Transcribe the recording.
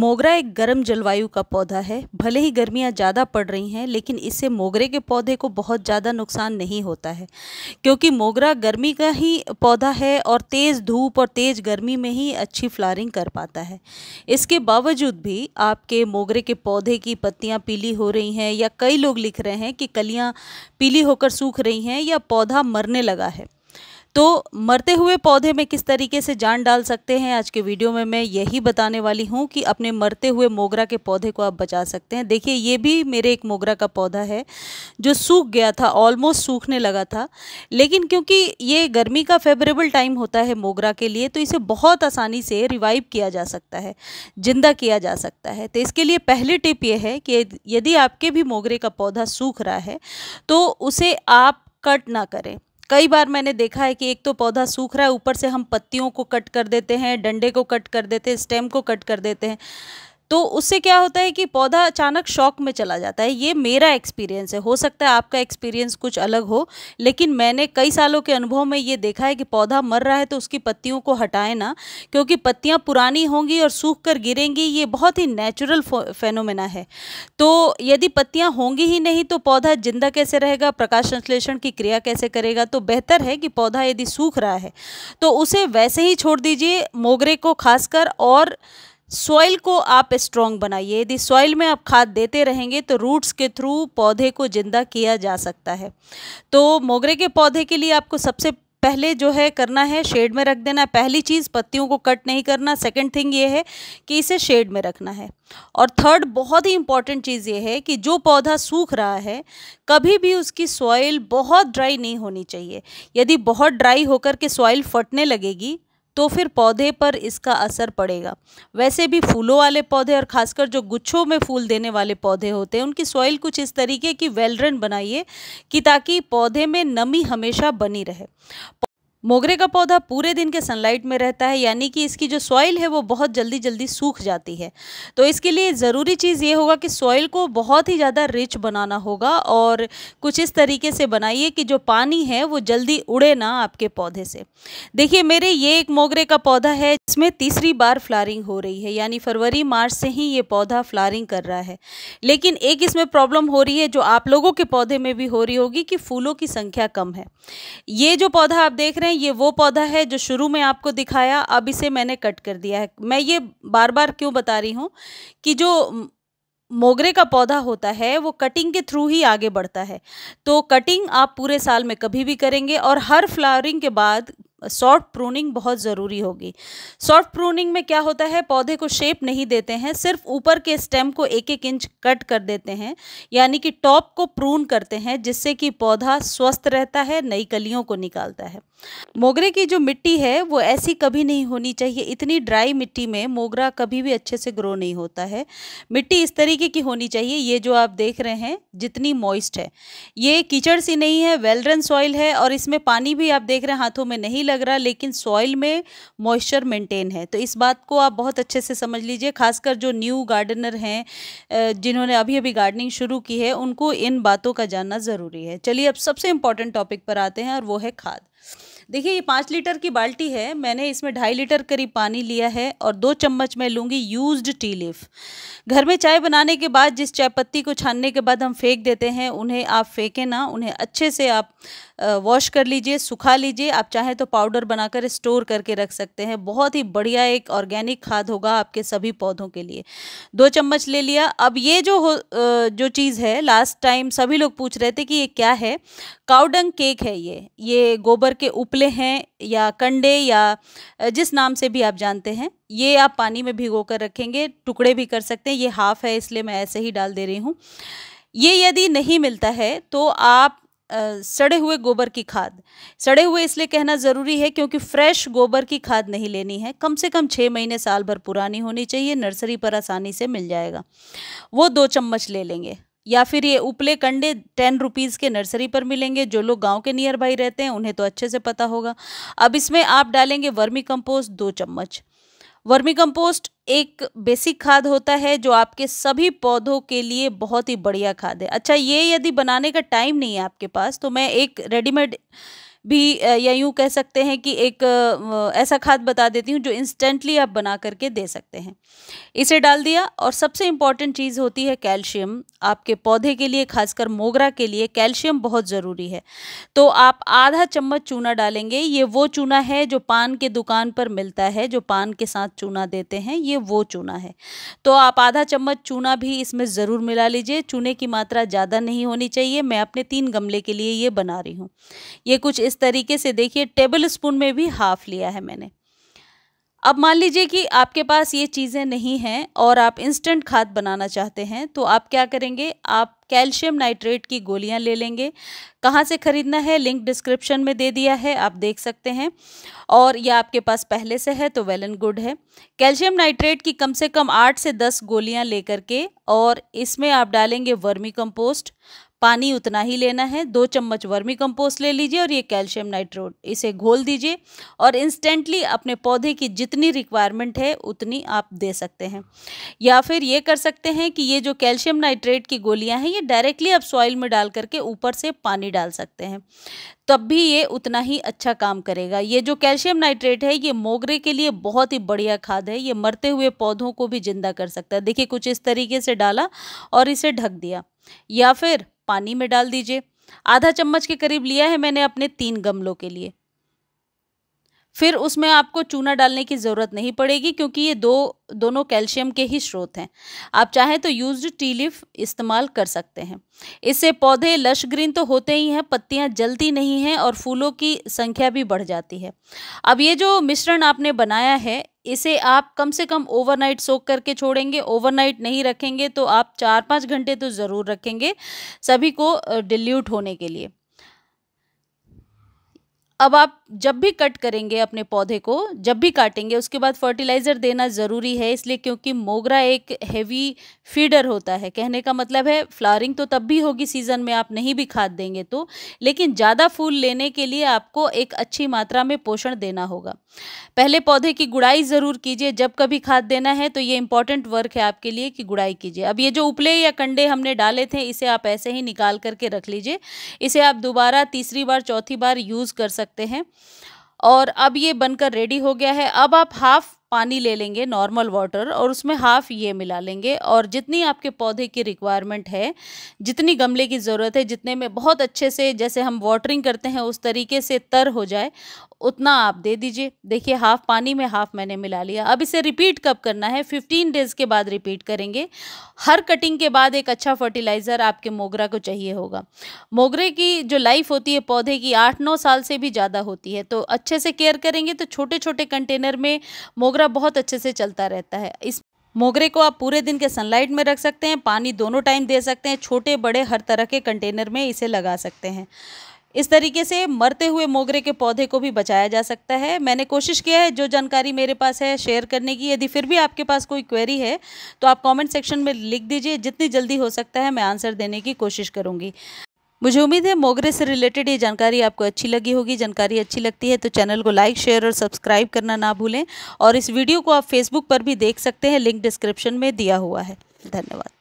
मोगरा एक गर्म जलवायु का पौधा है भले ही गर्मियाँ ज़्यादा पड़ रही हैं लेकिन इससे मोगरे के पौधे को बहुत ज़्यादा नुकसान नहीं होता है क्योंकि मोगरा गर्मी का ही पौधा है और तेज़ धूप और तेज़ गर्मी में ही अच्छी फ्लारिंग कर पाता है इसके बावजूद भी आपके मोगरे के पौधे की पत्तियाँ पीली हो रही हैं या कई लोग लिख रहे हैं कि कलियाँ पीली होकर सूख रही हैं या पौधा मरने लगा है तो मरते हुए पौधे में किस तरीके से जान डाल सकते हैं आज के वीडियो में मैं यही बताने वाली हूँ कि अपने मरते हुए मोगरा के पौधे को आप बचा सकते हैं देखिए ये भी मेरे एक मोगरा का पौधा है जो सूख गया था ऑलमोस्ट सूखने लगा था लेकिन क्योंकि ये गर्मी का फेवरेबल टाइम होता है मोगरा के लिए तो इसे बहुत आसानी से रिवाइव किया जा सकता है ज़िंदा किया जा सकता है तो इसके लिए पहली टिप ये है कि यदि आपके भी मोगरे का पौधा सूख रहा है तो उसे आप कट ना करें कई बार मैंने देखा है कि एक तो पौधा सूख रहा है ऊपर से हम पत्तियों को कट कर देते हैं डंडे को कट कर देते हैं स्टेम को कट कर देते हैं तो उससे क्या होता है कि पौधा अचानक शौक में चला जाता है ये मेरा एक्सपीरियंस है हो सकता है आपका एक्सपीरियंस कुछ अलग हो लेकिन मैंने कई सालों के अनुभव में ये देखा है कि पौधा मर रहा है तो उसकी पत्तियों को हटाएं ना क्योंकि पत्तियाँ पुरानी होंगी और सूख कर गिरेंगी ये बहुत ही नेचुरल फेनोमेना है तो यदि पत्तियाँ होंगी ही नहीं तो पौधा जिंदा कैसे रहेगा प्रकाश संश्लेषण की क्रिया कैसे करेगा तो बेहतर है कि पौधा यदि सूख रहा है तो उसे वैसे ही छोड़ दीजिए मोगरे को खासकर और सॉइल को आप स्ट्रॉन्ग बनाइए यदि सॉइल में आप खाद देते रहेंगे तो रूट्स के थ्रू पौधे को ज़िंदा किया जा सकता है तो मोगरे के पौधे के लिए आपको सबसे पहले जो है करना है शेड में रख देना पहली चीज़ पत्तियों को कट नहीं करना सेकंड थिंग ये है कि इसे शेड में रखना है और थर्ड बहुत ही इम्पॉर्टेंट चीज़ ये है कि जो पौधा सूख रहा है कभी भी उसकी सॉइल बहुत ड्राई नहीं होनी चाहिए यदि बहुत ड्राई होकर के सॉइल फटने लगेगी तो फिर पौधे पर इसका असर पड़ेगा वैसे भी फूलों वाले पौधे और ख़ासकर जो गुच्छों में फूल देने वाले पौधे होते हैं उनकी सॉइल कुछ इस तरीके की वेलरन बनाइए कि ताकि पौधे में नमी हमेशा बनी रहे मोगरे का पौधा पूरे दिन के सनलाइट में रहता है यानी कि इसकी जो सॉइल है वो बहुत जल्दी जल्दी सूख जाती है तो इसके लिए ज़रूरी चीज़ ये होगा कि सॉइल को बहुत ही ज़्यादा रिच बनाना होगा और कुछ इस तरीके से बनाइए कि जो पानी है वो जल्दी उड़े ना आपके पौधे से देखिए मेरे ये एक मोगरे का पौधा है इसमें तीसरी बार फ्लारिंग हो रही है यानी फरवरी मार्च से ही ये पौधा फ्लारिंग कर रहा है लेकिन एक इसमें प्रॉब्लम हो रही है जो आप लोगों के पौधे में भी हो रही होगी कि फूलों की संख्या कम है ये जो पौधा आप देख रहे हैं हैं ये वो पौधा है जो शुरू में आपको दिखाया अब इसे मैंने कट कर दिया है मैं ये बार बार क्यों बता रही हूँ कि जो मोगरे का पौधा होता है वो कटिंग के थ्रू ही आगे बढ़ता है तो कटिंग आप पूरे साल में कभी भी करेंगे और हर फ्लावरिंग के बाद सॉफ्ट प्रूनिंग बहुत ज़रूरी होगी सॉफ्ट प्रूनिंग में क्या होता है पौधे को शेप नहीं देते हैं सिर्फ ऊपर के स्टेम को एक एक इंच कट कर देते हैं यानी कि टॉप को प्रून करते हैं जिससे कि पौधा स्वस्थ रहता है नई कलियों को निकालता है मोगरे की जो मिट्टी है वो ऐसी कभी नहीं होनी चाहिए इतनी ड्राई मिट्टी में मोगरा कभी भी अच्छे से ग्रो नहीं होता है मिट्टी इस तरीके की होनी चाहिए ये जो आप देख रहे हैं जितनी मॉइस्ट है ये कीचड़ सी नहीं है वेलरन सॉइल है और इसमें पानी भी आप देख रहे हैं हाथों में नहीं लग रहा लेकिन सॉइल में मॉइस्चर मेंटेन है तो इस बात को आप बहुत अच्छे से समझ लीजिए खासकर जो न्यू गार्डनर हैं जिन्होंने अभी अभी गार्डनिंग शुरू की है उनको इन बातों का जानना ज़रूरी है चलिए अब सबसे इम्पॉर्टेंट टॉपिक पर आते हैं और वो है खाद देखिए ये पाँच लीटर की बाल्टी है मैंने इसमें ढाई लीटर करीब पानी लिया है और दो चम्मच मैं लूँगी यूज्ड टी लीफ घर में चाय बनाने के बाद जिस चाय पत्ती को छानने के बाद हम फेंक देते हैं उन्हें आप फेंकें ना उन्हें अच्छे से आप वॉश कर लीजिए सुखा लीजिए आप चाहें तो पाउडर बनाकर स्टोर करके रख सकते हैं बहुत ही बढ़िया एक ऑर्गेनिक खाद होगा आपके सभी पौधों के लिए दो चम्मच ले लिया अब ये जो हो जो चीज़ है लास्ट टाइम सभी लोग पूछ रहे थे कि ये क्या है काउडंग केक है ये ये गोबर घर के उपले हैं या कंडे या जिस नाम से भी आप जानते हैं ये आप पानी में भिगो कर रखेंगे टुकड़े भी कर सकते हैं ये हाफ़ है इसलिए मैं ऐसे ही डाल दे रही हूँ ये यदि नहीं मिलता है तो आप सड़े हुए गोबर की खाद सड़े हुए इसलिए कहना ज़रूरी है क्योंकि फ्रेश गोबर की खाद नहीं लेनी है कम से कम छः महीने साल भर पुरानी होनी चाहिए नर्सरी पर आसानी से मिल जाएगा वो दो चम्मच ले लेंगे या फिर ये उपले कंडे टेन रुपीज़ के नर्सरी पर मिलेंगे जो लोग गांव के नियर बाई रहते हैं उन्हें तो अच्छे से पता होगा अब इसमें आप डालेंगे वर्मी कंपोस्ट दो चम्मच वर्मी कंपोस्ट एक बेसिक खाद होता है जो आपके सभी पौधों के लिए बहुत ही बढ़िया खाद है अच्छा ये यदि बनाने का टाइम नहीं है आपके पास तो मैं एक रेडीमेड भी या यूँ कह सकते हैं कि एक ऐसा खाद बता देती हूँ जो इंस्टेंटली आप बना करके दे सकते हैं इसे डाल दिया और सबसे इम्पॉर्टेंट चीज़ होती है कैल्शियम आपके पौधे के लिए खासकर मोगरा के लिए कैल्शियम बहुत ज़रूरी है तो आप आधा चम्मच चूना डालेंगे ये वो चूना है जो पान के दुकान पर मिलता है जो पान के साथ चूना देते हैं ये वो चूना है तो आप आधा चम्मच चूना भी इसमें ज़रूर मिला लीजिए चूने की मात्रा ज़्यादा नहीं होनी चाहिए मैं अपने तीन गमले के लिए ये बना रही हूँ ये कुछ इस इस तरीके से देखिए टेबल स्पून में भी हाफ़ लिया है मैंने अब मान लीजिए कि आपके पास ये चीज़ें नहीं हैं और आप इंस्टेंट खाद बनाना चाहते हैं तो आप क्या करेंगे आप कैल्शियम नाइट्रेट की गोलियां ले लेंगे कहाँ से ख़रीदना है लिंक डिस्क्रिप्शन में दे दिया है आप देख सकते हैं और यह आपके पास पहले से है तो वेल एंड गुड है कैल्शियम नाइट्रेट की कम से कम आठ से दस गोलियां लेकर के और इसमें आप डालेंगे वर्मी कंपोस्ट पानी उतना ही लेना है दो चम्मच वर्मी कंपोस्ट ले लीजिए और ये कैल्शियम नाइट्रोट इसे घोल दीजिए और इंस्टेंटली अपने पौधे की जितनी रिक्वायरमेंट है उतनी आप दे सकते हैं या फिर ये कर सकते हैं कि ये जो कैल्शियम नाइट्रेट की गोलियाँ हैं ये डायरेक्टली आप सॉइल में डाल करके ऊपर से पानी डाल सकते हैं तब भी ये उतना ही अच्छा काम करेगा ये जो कैल्शियम नाइट्रेट है ये मोगरे के लिए बहुत ही बढ़िया खाद है ये मरते हुए पौधों को भी जिंदा कर सकता है देखिए कुछ इस तरीके से डाला और इसे ढक दिया या फिर पानी में डाल दीजिए आधा चम्मच के करीब लिया है मैंने अपने तीन गमलों के लिए फिर उसमें आपको चूना डालने की ज़रूरत नहीं पड़ेगी क्योंकि ये दो दोनों कैल्शियम के ही स्रोत हैं आप चाहें तो यूज्ड टी लिफ इस्तेमाल कर सकते हैं इससे पौधे लश ग्रीन तो होते ही हैं पत्तियां जलती नहीं हैं और फूलों की संख्या भी बढ़ जाती है अब ये जो मिश्रण आपने बनाया है इसे आप कम से कम ओवरनाइट सोख करके छोड़ेंगे ओवरनाइट नहीं रखेंगे तो आप चार पाँच घंटे तो ज़रूर रखेंगे सभी को डिल्यूट होने के लिए अब आप जब भी कट करेंगे अपने पौधे को जब भी काटेंगे उसके बाद फर्टिलाइज़र देना ज़रूरी है इसलिए क्योंकि मोगरा एक हैवी फीडर होता है कहने का मतलब है फ्लावरिंग तो तब भी होगी सीज़न में आप नहीं भी खाद देंगे तो लेकिन ज़्यादा फूल लेने के लिए आपको एक अच्छी मात्रा में पोषण देना होगा पहले पौधे की गुड़ाई ज़रूर कीजिए जब कभी खाद देना है तो ये इंपॉर्टेंट वर्क है आपके लिए कि गुड़ाई कीजिए अब ये जो उपले या कंडे हमने डाले थे इसे आप ऐसे ही निकाल करके रख लीजिए इसे आप दोबारा तीसरी बार चौथी बार यूज़ कर सकते सकते हैं और अब ये बनकर रेडी हो गया है अब आप हाफ़ पानी ले लेंगे नॉर्मल वाटर और उसमें हाफ ये मिला लेंगे और जितनी आपके पौधे की रिक्वायरमेंट है जितनी गमले की ज़रूरत है जितने में बहुत अच्छे से जैसे हम वाटरिंग करते हैं उस तरीके से तर हो जाए उतना आप दे दीजिए देखिए हाफ़ पानी में हाफ़ मैंने मिला लिया अब इसे रिपीट कब करना है 15 डेज़ के बाद रिपीट करेंगे हर कटिंग के बाद एक अच्छा फर्टिलाइज़र आपके मोगरा को चाहिए होगा मोगरे की जो लाइफ होती है पौधे की आठ नौ साल से भी ज़्यादा होती है तो अच्छे से केयर करेंगे तो छोटे छोटे कंटेनर में मोगरा मोगरा बहुत अच्छे से चलता रहता है इस मोगरे को आप पूरे दिन के सनलाइट में रख सकते हैं पानी दोनों टाइम दे सकते हैं छोटे बड़े हर तरह के कंटेनर में इसे लगा सकते हैं इस तरीके से मरते हुए मोगरे के पौधे को भी बचाया जा सकता है मैंने कोशिश किया है जो जानकारी मेरे पास है शेयर करने की यदि फिर भी आपके पास कोई क्वेरी है तो आप कमेंट सेक्शन में लिख दीजिए जितनी जल्दी हो सकता है मैं आंसर देने की कोशिश करूँगी मुझे उम्मीद है मोगरे से रिलेटेड ये जानकारी आपको अच्छी लगी होगी जानकारी अच्छी लगती है तो चैनल को लाइक शेयर और सब्सक्राइब करना ना भूलें और इस वीडियो को आप फेसबुक पर भी देख सकते हैं लिंक डिस्क्रिप्शन में दिया हुआ है धन्यवाद